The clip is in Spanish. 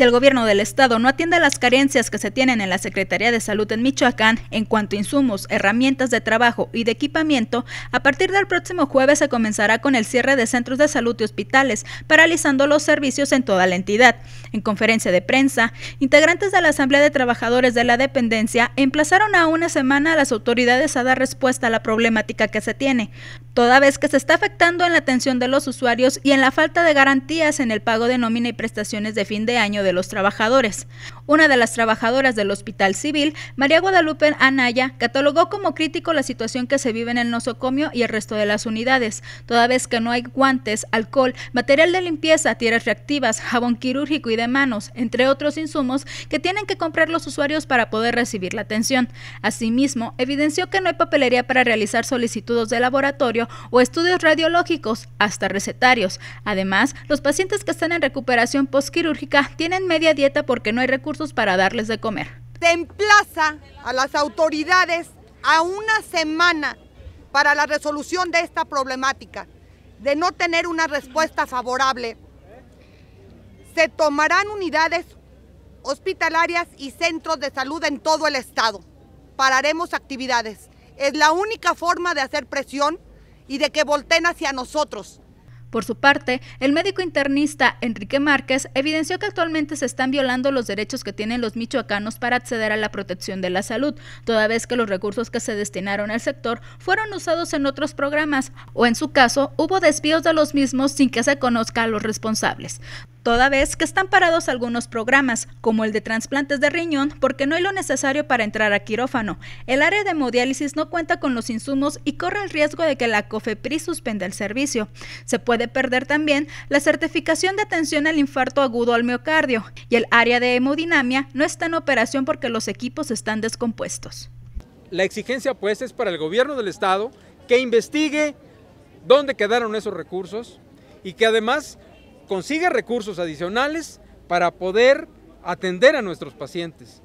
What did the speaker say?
Si el gobierno del estado no atiende las carencias que se tienen en la Secretaría de Salud en Michoacán en cuanto a insumos, herramientas de trabajo y de equipamiento, a partir del próximo jueves se comenzará con el cierre de centros de salud y hospitales, paralizando los servicios en toda la entidad. En conferencia de prensa, integrantes de la Asamblea de Trabajadores de la Dependencia emplazaron a una semana a las autoridades a dar respuesta a la problemática que se tiene, toda vez que se está afectando en la atención de los usuarios y en la falta de garantías en el pago de nómina y prestaciones de fin de año de los trabajadores. Una de las trabajadoras del Hospital Civil, María Guadalupe Anaya, catalogó como crítico la situación que se vive en el nosocomio y el resto de las unidades, toda vez que no hay guantes, alcohol, material de limpieza, tierras reactivas, jabón quirúrgico y de manos, entre otros insumos que tienen que comprar los usuarios para poder recibir la atención. Asimismo, evidenció que no hay papelería para realizar solicitudes de laboratorio o estudios radiológicos, hasta recetarios. Además, los pacientes que están en recuperación postquirúrgica tienen media dieta porque no hay recursos para darles de comer. Se emplaza a las autoridades a una semana para la resolución de esta problemática. De no tener una respuesta favorable, se tomarán unidades hospitalarias y centros de salud en todo el estado. Pararemos actividades. Es la única forma de hacer presión y de que volteen hacia nosotros. Por su parte, el médico internista Enrique Márquez evidenció que actualmente se están violando los derechos que tienen los michoacanos para acceder a la protección de la salud, toda vez que los recursos que se destinaron al sector fueron usados en otros programas o en su caso hubo desvíos de los mismos sin que se conozca a los responsables toda vez que están parados algunos programas, como el de trasplantes de riñón, porque no hay lo necesario para entrar a quirófano. El área de hemodiálisis no cuenta con los insumos y corre el riesgo de que la COFEPRI suspenda el servicio. Se puede perder también la certificación de atención al infarto agudo al miocardio y el área de hemodinamia no está en operación porque los equipos están descompuestos. La exigencia pues es para el gobierno del estado que investigue dónde quedaron esos recursos y que además consiga recursos adicionales para poder atender a nuestros pacientes.